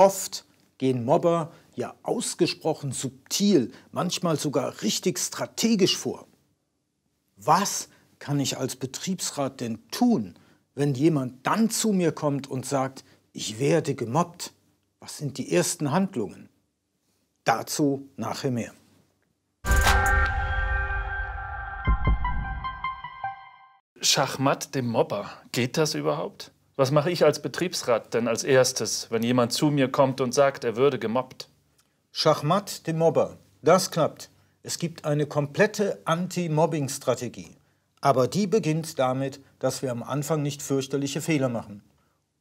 Oft gehen Mobber ja ausgesprochen subtil, manchmal sogar richtig strategisch vor. Was kann ich als Betriebsrat denn tun, wenn jemand dann zu mir kommt und sagt, ich werde gemobbt? Was sind die ersten Handlungen? Dazu nachher mehr. Schachmatt dem Mobber, geht das überhaupt? Was mache ich als Betriebsrat denn als erstes, wenn jemand zu mir kommt und sagt, er würde gemobbt? Schachmatt dem Mobber. Das klappt. Es gibt eine komplette Anti-Mobbing-Strategie. Aber die beginnt damit, dass wir am Anfang nicht fürchterliche Fehler machen.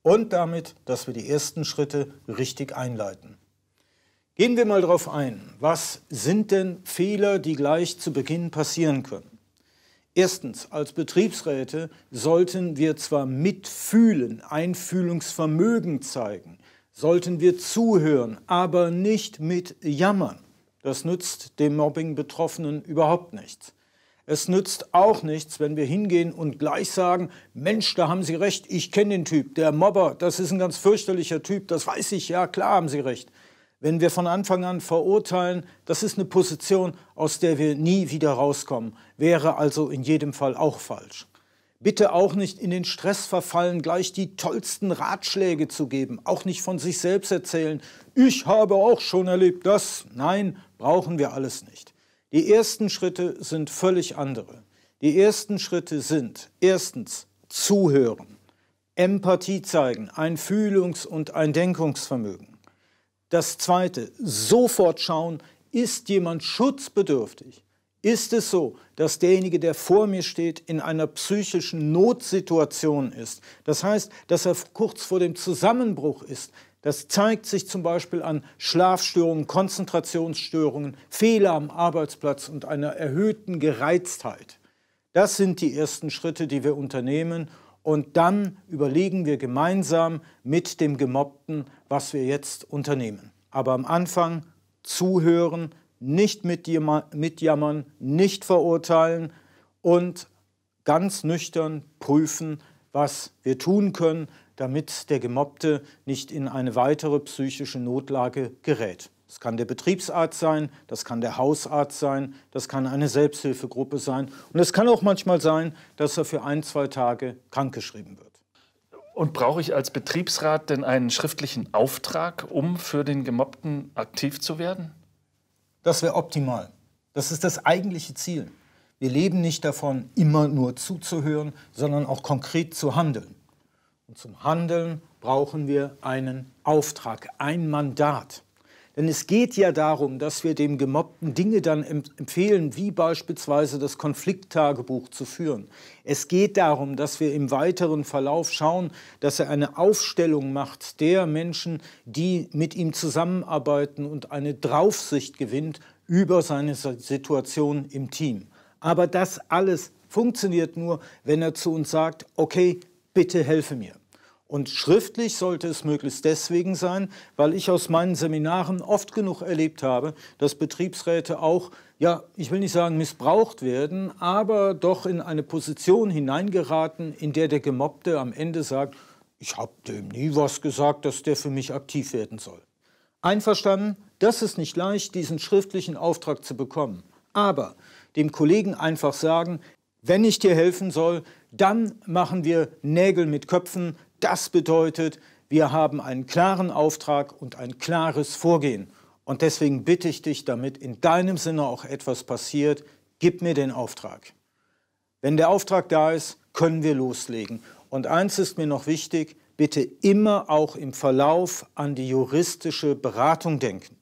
Und damit, dass wir die ersten Schritte richtig einleiten. Gehen wir mal darauf ein. Was sind denn Fehler, die gleich zu Beginn passieren können? Erstens, als Betriebsräte sollten wir zwar mitfühlen, Einfühlungsvermögen zeigen, sollten wir zuhören, aber nicht mit Jammern. Das nützt dem Mobbing-Betroffenen überhaupt nichts. Es nützt auch nichts, wenn wir hingehen und gleich sagen, Mensch, da haben Sie recht, ich kenne den Typ, der Mobber, das ist ein ganz fürchterlicher Typ, das weiß ich, ja klar haben Sie recht wenn wir von Anfang an verurteilen, das ist eine Position, aus der wir nie wieder rauskommen, wäre also in jedem Fall auch falsch. Bitte auch nicht in den Stress verfallen, gleich die tollsten Ratschläge zu geben, auch nicht von sich selbst erzählen, ich habe auch schon erlebt das. Nein, brauchen wir alles nicht. Die ersten Schritte sind völlig andere. Die ersten Schritte sind erstens zuhören, Empathie zeigen, ein Fühlungs- und ein Denkungsvermögen. Das Zweite, sofort schauen, ist jemand schutzbedürftig? Ist es so, dass derjenige, der vor mir steht, in einer psychischen Notsituation ist? Das heißt, dass er kurz vor dem Zusammenbruch ist. Das zeigt sich zum Beispiel an Schlafstörungen, Konzentrationsstörungen, Fehler am Arbeitsplatz und einer erhöhten Gereiztheit. Das sind die ersten Schritte, die wir unternehmen, und dann überlegen wir gemeinsam mit dem Gemobbten, was wir jetzt unternehmen. Aber am Anfang zuhören, nicht mitjammern, nicht verurteilen und ganz nüchtern prüfen, was wir tun können, damit der Gemobbte nicht in eine weitere psychische Notlage gerät. Das kann der Betriebsarzt sein, das kann der Hausarzt sein, das kann eine Selbsthilfegruppe sein. Und es kann auch manchmal sein, dass er für ein, zwei Tage krankgeschrieben wird. Und brauche ich als Betriebsrat denn einen schriftlichen Auftrag, um für den Gemobbten aktiv zu werden? Das wäre optimal. Das ist das eigentliche Ziel. Wir leben nicht davon, immer nur zuzuhören, sondern auch konkret zu handeln. Und zum Handeln brauchen wir einen Auftrag, ein Mandat. Denn es geht ja darum, dass wir dem Gemobbten Dinge dann empfehlen, wie beispielsweise das Konflikttagebuch zu führen. Es geht darum, dass wir im weiteren Verlauf schauen, dass er eine Aufstellung macht der Menschen, die mit ihm zusammenarbeiten und eine Draufsicht gewinnt über seine Situation im Team. Aber das alles funktioniert nur, wenn er zu uns sagt, okay, bitte helfe mir. Und schriftlich sollte es möglichst deswegen sein, weil ich aus meinen Seminaren oft genug erlebt habe, dass Betriebsräte auch, ja, ich will nicht sagen missbraucht werden, aber doch in eine Position hineingeraten, in der der Gemobbte am Ende sagt, ich habe dem nie was gesagt, dass der für mich aktiv werden soll. Einverstanden, das ist nicht leicht, diesen schriftlichen Auftrag zu bekommen. Aber dem Kollegen einfach sagen, wenn ich dir helfen soll, dann machen wir Nägel mit Köpfen, das bedeutet, wir haben einen klaren Auftrag und ein klares Vorgehen. Und deswegen bitte ich dich, damit in deinem Sinne auch etwas passiert, gib mir den Auftrag. Wenn der Auftrag da ist, können wir loslegen. Und eins ist mir noch wichtig, bitte immer auch im Verlauf an die juristische Beratung denken.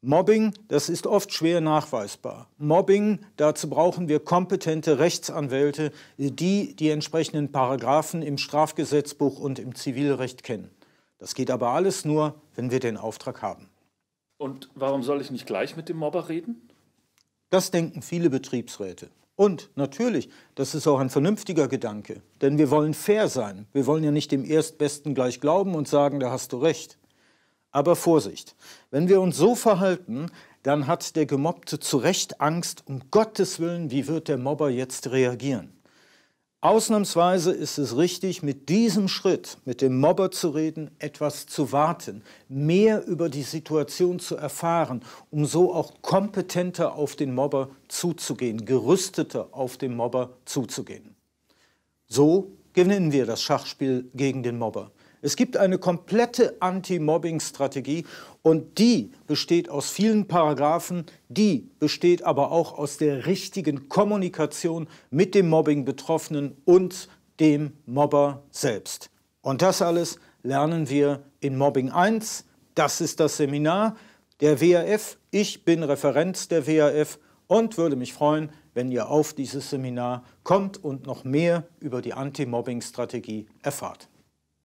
Mobbing, das ist oft schwer nachweisbar. Mobbing, dazu brauchen wir kompetente Rechtsanwälte, die die entsprechenden Paragraphen im Strafgesetzbuch und im Zivilrecht kennen. Das geht aber alles nur, wenn wir den Auftrag haben. Und warum soll ich nicht gleich mit dem Mobber reden? Das denken viele Betriebsräte. Und natürlich, das ist auch ein vernünftiger Gedanke, denn wir wollen fair sein. Wir wollen ja nicht dem Erstbesten gleich glauben und sagen, da hast du recht. Aber Vorsicht, wenn wir uns so verhalten, dann hat der Gemobbte zu Recht Angst, um Gottes Willen, wie wird der Mobber jetzt reagieren? Ausnahmsweise ist es richtig, mit diesem Schritt, mit dem Mobber zu reden, etwas zu warten, mehr über die Situation zu erfahren, um so auch kompetenter auf den Mobber zuzugehen, gerüsteter auf den Mobber zuzugehen. So gewinnen wir das Schachspiel gegen den Mobber. Es gibt eine komplette Anti-Mobbing-Strategie und die besteht aus vielen Paragraphen, die besteht aber auch aus der richtigen Kommunikation mit dem Mobbing-Betroffenen und dem Mobber selbst. Und das alles lernen wir in Mobbing 1. Das ist das Seminar der WAF. Ich bin Referenz der WAF und würde mich freuen, wenn ihr auf dieses Seminar kommt und noch mehr über die Anti-Mobbing-Strategie erfahrt.